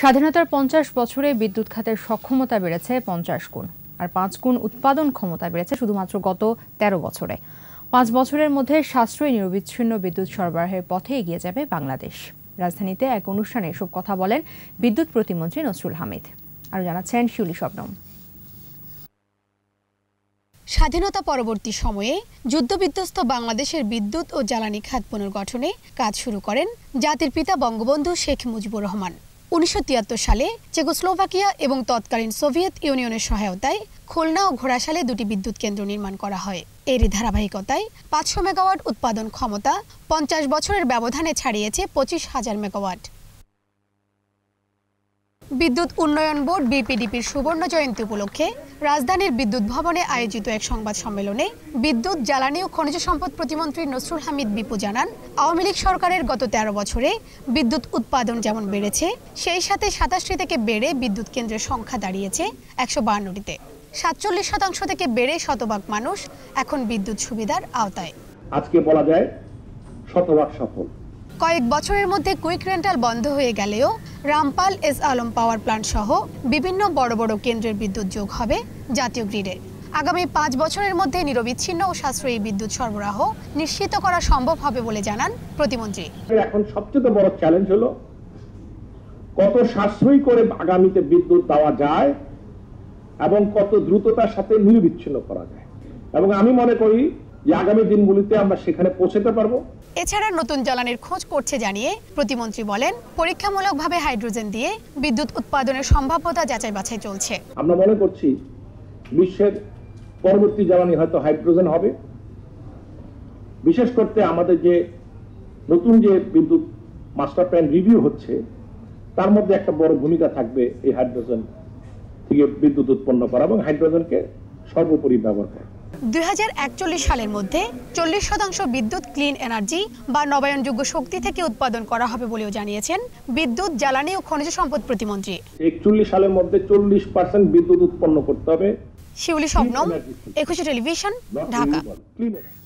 স্বাধীনতার পঞ্চাশ বছরে বিদ্যুৎ খাতের সক্ষমতা বেড়েছে পঞ্চাশ গুণ আর পাঁচ গুণ উৎপাদন ক্ষমতা বেড়েছে শুধুমাত্র গত ১৩ বছরে পাঁচ বছরের মধ্যে সাশ্রয়ী নিরবিচ্ছিন্ন বিদ্যুৎ সরবরাহের পথে এগিয়ে যাবে বাংলাদেশ রাজধানীতে এক অনুষ্ঠানে এসব কথা বলেন বিদ্যুৎ প্রতিমন্ত্রী নসরুল হামিদ আর জানাচ্ছেন শিউলি শবনম স্বাধীনতা পরবর্তী সময়ে যুদ্ধবিধ্বস্ত বাংলাদেশের বিদ্যুৎ ও জ্বালানি খাত পুনর্গঠনে কাজ শুরু করেন জাতির পিতা বঙ্গবন্ধু শেখ মুজিবুর রহমান উনিশশো সালে চেকোস্লোভাকিয়া এবং তৎকালীন সোভিয়েত ইউনিয়নের সহায়তায় খুলনা ও ঘোড়াশালে দুটি বিদ্যুৎ কেন্দ্র নির্মাণ করা হয় এরই ধারাবাহিকতায় পাঁচশো মেগাওয়াট উৎপাদন ক্ষমতা পঞ্চাশ বছরের ব্যবধানে ছাড়িয়েছে পঁচিশ হাজার মেগাওয়াট বিদ্যুৎ উন্নয়ন বোর্ড বিপিডিপির সুবর্ণ জয়ন্তী উপলক্ষে রাজধানীর বিদ্যুৎ ভবনে আয়োজিত এক সংবাদ সম্মেলনে বিদ্যুৎ জ্বালানি ও খনিজ সম্পদ প্রতিমন্ত্রী নসরুল হামিদ বিপু জানান আওয়ামী লীগ সরকারের গত ১৩ বছরে বিদ্যুৎ উৎপাদন যেমন বেড়েছে সেই সাথে সাতাশটি থেকে বেড়ে বিদ্যুৎ কেন্দ্রের সংখ্যা দাঁড়িয়েছে একশো বাহান্নটিতে সাতচল্লিশ শতাংশ থেকে বেড়ে শতভাগ মানুষ এখন বিদ্যুৎ সুবিধার আওতায় আজকে বলা যায় শতভাগ সফল কয়েক বছরের মধ্যে কুইক রেন্টাল বন্ধ হয়ে গেলেও রামপাল এস আলম পাওয়ার প্ল্যান্ট সহ বিভিন্ন বড় বড় কেন্দ্রের বিদ্যুৎ যোগ হবে জাতীয় গ্রিডে আগামী পাঁচ বছরের মধ্যে নিরবিচ্ছিন্ন ও সাশ্রয়ী বিদ্যুৎ সরবরাহ নিশ্চিত করা সম্ভব হবে বলে জানান প্রতিমন্ত্রী এখন সবচেয়ে বড় চ্যালেঞ্জ হলো কত সাশ্রয়ী করে আগামীতে বিদ্যুৎ দেওয়া যায় এবং কত দ্রুততার সাথে নিরবিচ্ছিন্ন করা যায় এবং আমি মনে করি যে আগামী দিনগুলিতে আমরা সেখানে পৌঁছাতে পারবো এছাড়া নতুন জ্বালানির খোঁজ করছে জানিয়ে প্রতিমন্ত্রী বলেন পরীক্ষামূলকভাবে হাইড্রোজেন দিয়ে বিদ্যুৎ উৎপাদনের সম্ভাব্যতা যাচাই বাছাই চলছে আমরা মনে করছি বিশ্বের পরবর্তী জ্বালানি হয়তো হাইড্রোজেন হবে বিশেষ করতে আমাদের যে নতুন যে বিদ্যুৎ মাস্টার প্ল্যান রিভিউ হচ্ছে তার মধ্যে একটা বড় ভূমিকা থাকবে এই হাইড্রোজেন থেকে বিদ্যুৎ উৎপন্ন করা এবং হাইড্রোজেনকে সর্বোপরি ব্যবহার করা দুই সালের মধ্যে চল্লিশ শতাংশ বিদ্যুৎ ক্লিন এনার্জি বা নবায়নযোগ্য শক্তি থেকে উৎপাদন করা হবে বলেও জানিয়েছেন বিদ্যুৎ জ্বালানি ও খনিজ সম্পদ প্রতিমন্ত্রী একচল্লিশ সালের মধ্যে চল্লিশ পার্সেন্ট বিদ্যুৎ উৎপন্ন করতে হবে শিউলি শবনম একুশে টেলিভিশন ঢাকা